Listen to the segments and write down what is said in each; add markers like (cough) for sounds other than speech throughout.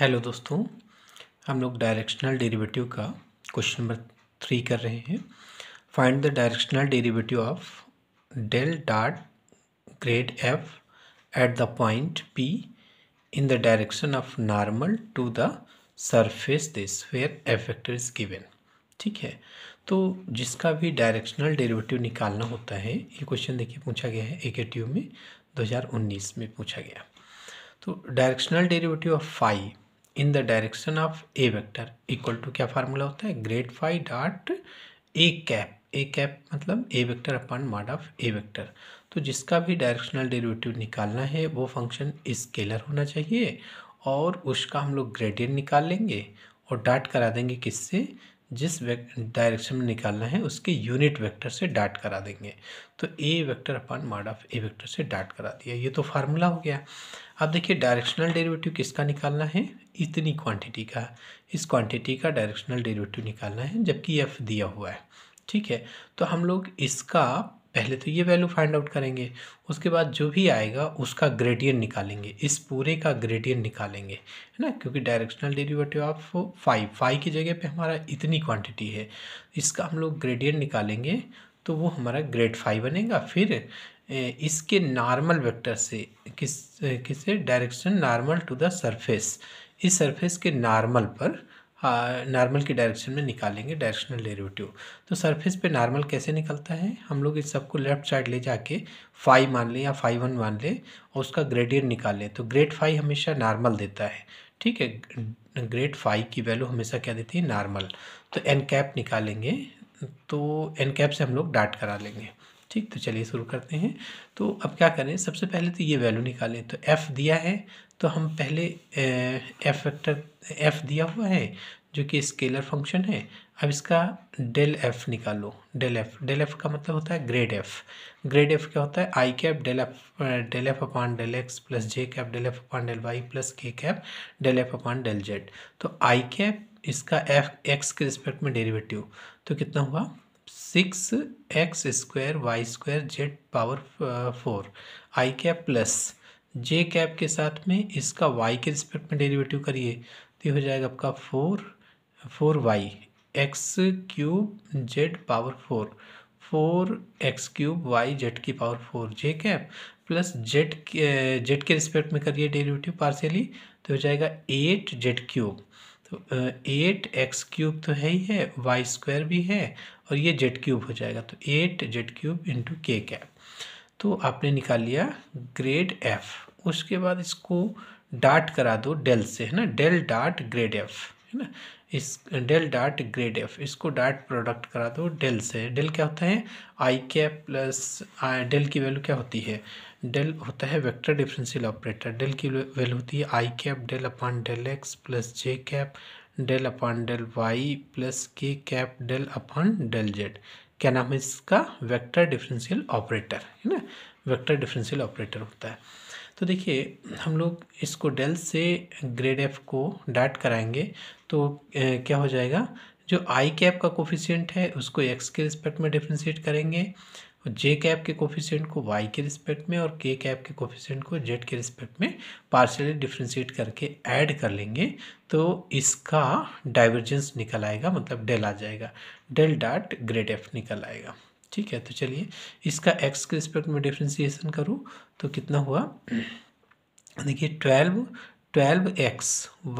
hello दोस्तों हम लोग डायरेक्शनल डेरिवेटिव का क्वेश्चन नंबर थ्री कर रहे हैं find the directional derivative of del dot grad f at the point P in the direction of normal to the surface this where f is given ठीक है तो जिसका भी directional derivative निकालना होता है ये क्वेश्चन देखिए पूछा गया है ए में 2019 में पूछा गया तो directional derivative of phi in the direction of a vector equal to क्या फार्मूला होता है grad phi dot a cap a cap मतलब ए वेक्टर अपन मॉड ऑफ ए वेक्टर तो जिसका भी डायरेक्शनल डेरिवेटिव निकालना है वो फंक्शन स्केलर होना चाहिए और उसका हम लोग ग्रेडियंट निकाल लेंगे और डाट करा देंगे किससे जिस डायरेक्शन में निकालना है उसके यूनिट वेक्टर से डाट करा देंगे तो ए वेक्टर अपन मॉड ऑफ ए वेक्टर से डाट करा दिया ये तो फार्मूला हो गया अब देखिए डायरेक्शनल डेरिवेटिव किसका निकालना है इतनी क्वांटिटी का इस क्वांटिटी का डायरेक्शनल डेरिवेटिव निकालना है जबकि एफ दिया हुआ है ठीक है तो हम लोग इसका पहले तो ये वैल्यू फाइंड आउट करेंगे उसके बाद जो भी आएगा उसका ग्रेडियन निकालेंगे इस पूरे का ग्रेडियन निकालेंगे है ना क्योंकि directional derivative of phi phi की जगह पे हमारा इतनी क्वांटिटी है इसका हम लोग ग्रेडियन निकालेंगे तो वो हमारा ग्रेड फाइव बनेगा फिर इसके नॉर्मल वेक्टर से किस किसे direction normal to the surface इस सरफेस के नॉर्मल पर नॉर्मल की डायरेक्शन में निकालेंगे डायरेक्शनल डेरिवेटिव तो सरफेस पे नॉर्मल कैसे निकलता है हम लोग इस सबको लेफ्ट साइड ले जाके फाइव मान ले या फाइव वन मान ले और उसका ग्रेडियंट निकाल तो ग्रेड फाइव हमेशा नॉर्मल देता है ठीक है ग्रेड फाइव की वैल्यू हमेशा क्या देती है नॉर्मल तो एन कैप निकालेंगे तो एन कैप से हम लोग डाट करा लेंगे ठीक तो चलिए शुरू करते हैं तो अब क्या करें सबसे पहले तो ये वैल्यू निकालें तो एफ़ दिया है तो हम पहले एफ वेक्टर f दिया हुआ है जो कि स्केलर फंक्शन है अब इसका डेल एफ निकालो डेल एफ डेल एफ का मतलब होता है ग्रेड एफ ग्रेड एफ क्या होता है I cap del F del F upon del X plus J cap del F upon del Y plus K cap del F upon del Z तो I cap इसका F X के respect में derivative तो कितना हुआ six X square Y square Z power four I cap plus J cap के साथ में इसका वाई के रिस्पेक्ट में डेरिवेटिव करिए तो ये हो जाएगा आपका four four Y X cube Z power four four X cube Y Z की power four J cap plus Z Z के रिस्पेक्ट में करिए डेरिवेटिव पार्सली तो हो जाएगा एट जेड क्यूब तो एट एक्स क्यूब तो है ही है वाई स्क्वायर भी है और ये जेड क्यूब हो जाएगा तो eight Z cube into K cap तो आपने निकाल लिया ग्रेड एफ उसके बाद इसको डाट करा दो डेल से है ना डेल डाट ग्रेड एफ है ना इस डेल डाट ग्रेड एफ इसको डाट प्रोडक्ट करा दो डेल से डेल क्या होता है आई कैप प्लस डेल की वैल्यू क्या होती है डेल होता है वेक्टर डिफरेंशियल ऑपरेटर डेल की वैल्यू होती है I cap del upon del X plus J cap del upon del Y plus K cap del upon del Z क्या नाम है इसका वेक्टर डिफरेंशियल ऑपरेटर है ना वेक्टर डिफरेंशियल ऑपरेटर होता है तो देखिए हम लोग इसको डेल से ग्रेड एफ को डाट कराएंगे तो ए, क्या हो जाएगा जो आई कैप का कोफिशियंट है उसको एक्स के रिस्पेक्ट में डिफ्रेंशिएट करेंगे और जे कैप के कोफिशेंट को वाई के रिस्पेक्ट में और के कैप के कोफिशेंट को जेड के रिस्पेक्ट में पार्शली डिफ्रेंशिएट करके ऐड कर लेंगे तो इसका डाइवर्जेंस निकल आएगा मतलब डेल आ जाएगा डेल डॉट ग्रेड एफ निकल आएगा ठीक है तो चलिए इसका एक्स के रिस्पेक्ट में डिफ्रेंशिएशन करूँ तो कितना हुआ (clears throat) देखिए twelve twelve X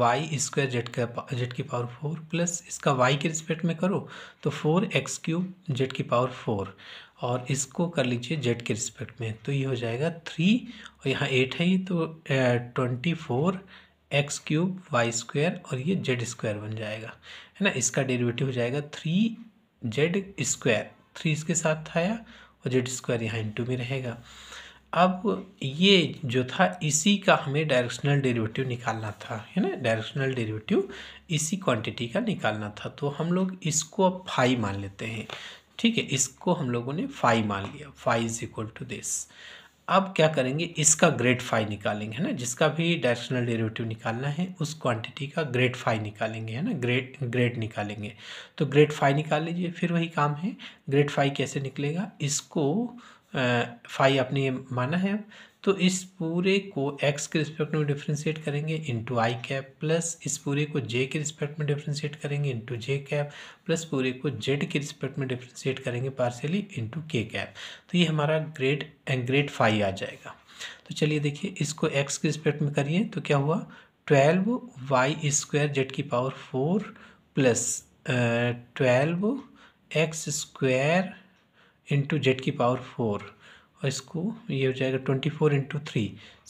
Y square Z का जेड की पावर फोर प्लस इसका वाई के रिस्पेक्ट में करो तो फोर एक्स क्यूब जेड की पावर फोर और इसको कर लीजिए जेड के रिस्पेक्ट में तो ये हो जाएगा थ्री और यहाँ एट है ये तो twenty four X cube Y square और ये जेड स्क्वायर बन जाएगा है ना इसका डेरिवेटिव हो जाएगा थ्री जेड स्क्वायर थ्री इसके साथ आया और जेड स्क्वायर यहाँ इंटू में रहेगा अब ये जो था इसी का हमें डायरेक्शनल डेरिवेटिव निकालना था है ना डायरेक्शनल डेरिवेटिव इसी क्वांटिटी का निकालना था तो हम लोग इसको अब फाइव मान लेते हैं ठीक है इसको हम लोगों ने फाइव मान लिया five is equal to this अब क्या करेंगे इसका ग्रेट फाइव निकालेंगे है ना जिसका भी डायरेक्शनल डेरिवेटिव निकालना है उस क्वांटिटी का ग्रेट फाइव निकालेंगे है ना ग्रेट ग्रेट निकालेंगे तो ग्रेट फाइव निकाल लीजिए फिर वही काम है ग्रेट फाइव कैसे निकलेगा इसको फाइव आपने ये माना है तो इस पूरे को x के रिस्पेक्ट में डिफ्रेंशिएट करेंगे इंटू आई कैप प्लस इस पूरे को j के रिस्पेक्ट में डिफ्रेंशिएट करेंगे इंटू जे कैप प्लस पूरे को z के रिस्पेक्ट में डिफ्रेंशिएट करेंगे पार्शियली इंटू के कैप तो ये हमारा ग्रेड एंड ग्रेड फाइव आ जाएगा तो चलिए देखिए इसको x के रिस्पेक्ट में करिए तो क्या हुआ ट्वेल्व वाई स्क्वायर जेड की power four plus twelve X square into Z की पावर फोर और इसको ये हो जाएगा twenty four into three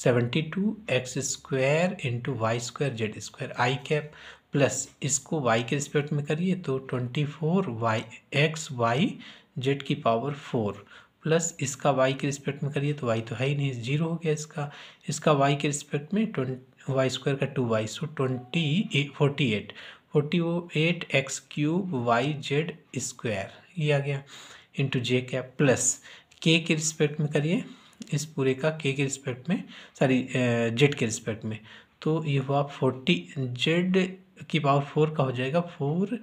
seventy two X square into Y square Z square I cap plus इसको वाई के respect में करिए तो twenty four Y X Y Z की पावर फोर प्लस इसका वाई के रिस्पेक्ट में करिए तो वाई तो है ही नहीं जीरो हो गया इसका इसका वाई के रिस्पेक्ट में ट्वेंटी वाई स्क्वायर का two Y so twenty forty eight forty eight X cube Y Z square ये आ गया इंटू जे कैप प्लस के के रिस्पेक्ट में करिए इस पूरे का के के रिस्पेक्ट में सॉरी जेड के रिस्पेक्ट में तो ये हुआ फोर्टी जेड की पावर फोर का हो जाएगा फोर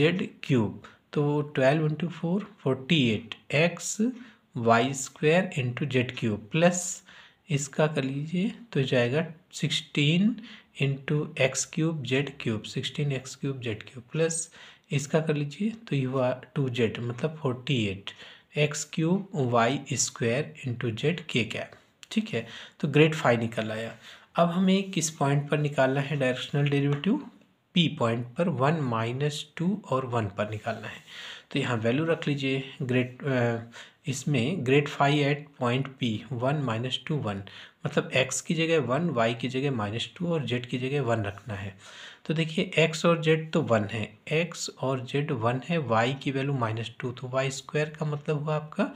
जेड क्यूब तो twelve into four forty eight X Y square into Z cube plus इसका कर लीजिए तो जाएगा sixteen into X cube Z cube sixteen X cube Z cube plus इसका कर लीजिए तो ये हुआ टू जेड मतलब forty eight X cube Y square into Z K cap ठीक है तो ग्रेट फाइव निकल आया अब हमें किस पॉइंट पर निकालना है डायरेक्शनल डेरिवेटिव पी पॉइंट पर वन माइनस टू और वन पर निकालना है तो यहाँ वैल्यू रख लीजिए ग्रेट इसमें great five at point P one minus two one मतलब एक्स की जगह वन वाई की जगह माइनस टू और जेड की जगह वन रखना है तो देखिए एक्स और जेड तो वन है एक्स और जेड वन है वाई की वैल्यू माइनस टू तो वाई स्क्वायर का मतलब हुआ आपका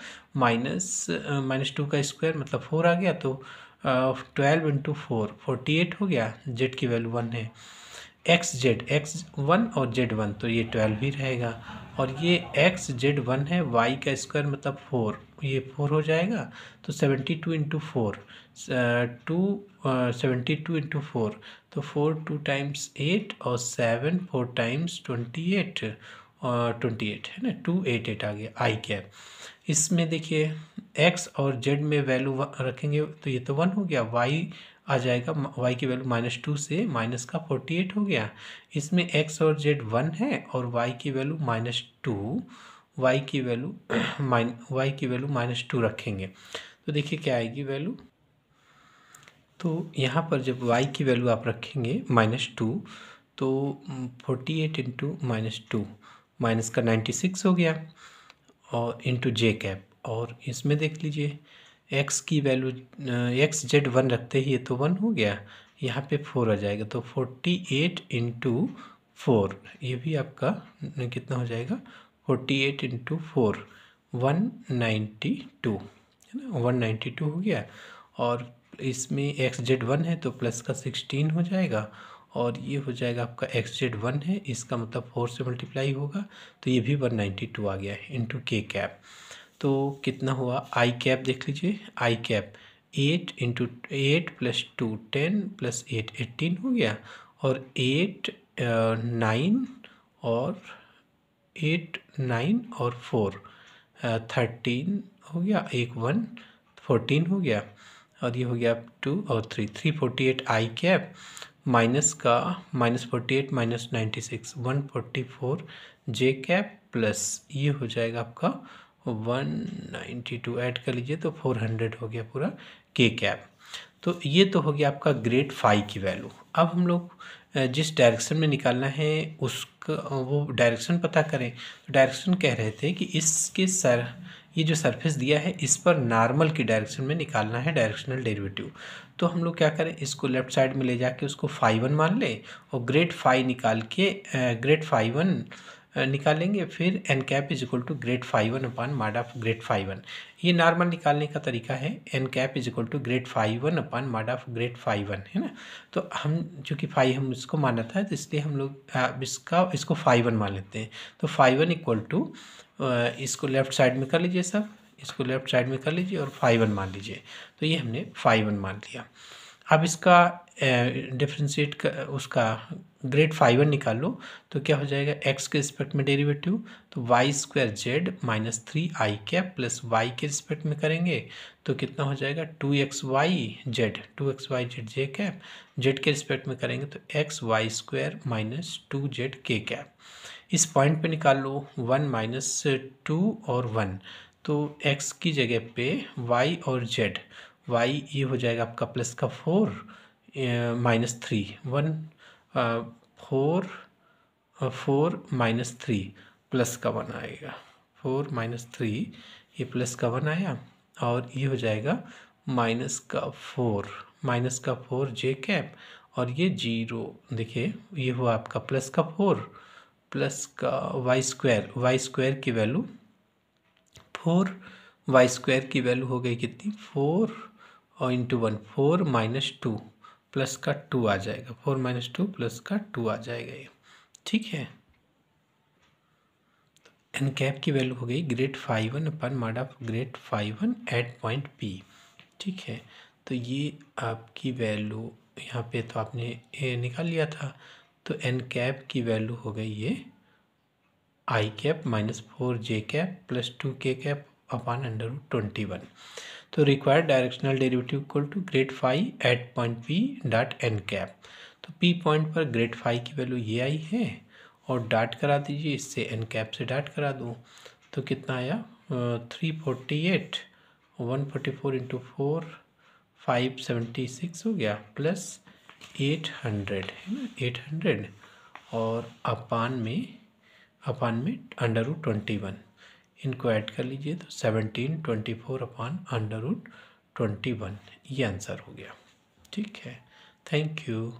माइनस माइनस टू का स्क्वायर मतलब फोर आ गया तो twelve into four forty eight हो गया जेड की वैल्यू वन है एक्स जेड एक्स वन और जेड वन तो ये ट्वेल्व ही रहेगा और ये एक्स जेड वन है वाई का स्क्वायर मतलब फोर ये फोर हो जाएगा तो seventy two into four two seventy two into four तो फोर टू टाइम्स एट और seven four times twenty eight और ट्वेंटी एट है ना टू एट एट आ गया आई कैप इसमें देखिए एक्स और जेड में वैल्यू रखेंगे तो ये तो वन हो गया वाई आ जाएगा वाई की वैल्यू माइनस टू से माइनस का फोर्टी एट हो गया इसमें एक्स और जेड वन है और वाई की वैल्यू माइनस टू वाई की वैल्यू माइन वाई की वैल्यू माइनस टू रखेंगे तो देखिए क्या आएगी वैल्यू तो यहाँ पर जब वाई की वैल्यू आप रखेंगे माइनस टू तो forty eight into minus two minus का नाइन्टी सिक्स हो गया और इंटू जे कैप और इसमें देख लीजिए एक्स की वैल्यू एक्स जेड वन रखते ही ये तो वन हो गया यहाँ पे फोर आ जाएगा तो फोर्टी एट इंटू फोर ये भी आपका कितना हो जाएगा forty eight into four one ninety two है ना वन नाइन्टी टू हो गया और इसमें एक्स जेड वन है तो प्लस का सिक्सटीन हो जाएगा और ये हो जाएगा आपका एक्स जेड वन है इसका मतलब फोर से मल्टीप्लाई होगा तो ये भी वन नाइन्टी टू आ गया है इंटू के कैप तो कितना हुआ आई कैप देख लीजिए I cap eight into eight plus two ten plus eight eighteen हो गया और एट नाइन और एट नाइन और फोर थर्टीन हो गया एक वन फोर्टीन हो गया और ये हो गया टू और three three forty eight I cap minus का minus forty eight minus ninety six one forty four J cap plus ये हो जाएगा आपका वन टू ऐड कर लीजिए तो फोर हंड्रेड हो गया पूरा के कैप तो ये तो हो गया आपका ग्रेड फाइव की वैल्यू अब हम लोग जिस डायरेक्शन में निकालना है उसका वो डायरेक्शन पता करें तो डायरेक्शन कह रहे थे कि इसके सर ये जो सरफेस दिया है इस पर नॉर्मल की डायरेक्शन में निकालना है डायरेक्शनल डेरिवेटिव तो हम लोग क्या करें इसको लेफ्ट साइड में ले जाके उसको फाइव वन मान लें और ग्रेड फाइव निकाल के ग्रेड फाइव वन निकालेंगे फिर N cap is equal to great five one upon mod of great five one ये नॉर्मल निकालने का तरीका है N cap is equal to great five one upon mod of great five one है ना तो हम चूँकि फाइव हम इसको माना था तो इसलिए हम लोग इसका इसको फाइव वन मान लेते हैं तो फाइव वन इक्वल टू इसको लेफ्ट साइड में कर लीजिए सब इसको लेफ्ट साइड में कर लीजिए और फाइव वन मान लीजिए तो ये हमने फाइव वन मान लिया अब इसका डिफ्रेंशिएट उसका ग्रेड फाइवर निकालो तो क्या हो जाएगा एक्स के रिस्पेक्ट में डेरिवेटिव तो Y square Z minus three I cap plus Y के रिस्पेक्ट में करेंगे तो कितना हो जाएगा two X Y Z two X Y Z J cap Z के रिस्पेक्ट में करेंगे तो X Y square minus two Z K cap इस पॉइंट पे निकाल लो वन माइनस टू और वन तो एक्स की जगह पे वाई और जेड वाई ये हो जाएगा आपका प्लस का four minus three one four four minus three plus का वन आएगा फोर माइनस थ्री ये प्लस का वन आया और ये हो जाएगा माइनस का फोर माइनस का फोर जे कैप और ये जीरो देखिए ये हुआ आपका प्लस का फोर प्लस का वाई स्क्वायर वाई स्क्वायर की वैल्यू फोर वाई स्क्वायर की वैल्यू हो गई कितनी फोर और into one four minus two plus का टू आ जाएगा फोर माइनस टू प्लस का टू आ जाएगा ये ठीक है एन कैप की वैल्यू हो गई great five one upon mod of great five one at point P ठीक है तो ये आपकी वैल्यू यहाँ पे तो आपने ए निकाल लिया था तो एन कैप की वैल्यू हो गई ये I cap minus four J cap plus two K cap upon under root twenty one तो required directional derivative equal to great five at point P dot N cap तो P point पर great five की value ये आई है और dot करा दीजिए इससे एन कैप से डॉट करा दूँ तो कितना आया three forty eight one forty four into four five seventy six हो गया प्लस एट हंड्रेड है ना एट हंड्रेड और अपान में अपान में अंडर रूट ट्वेंटी वन इनको ऐड कर लीजिए तो seventeen twenty four upon under root twenty one ये आंसर हो गया ठीक है थैंक यू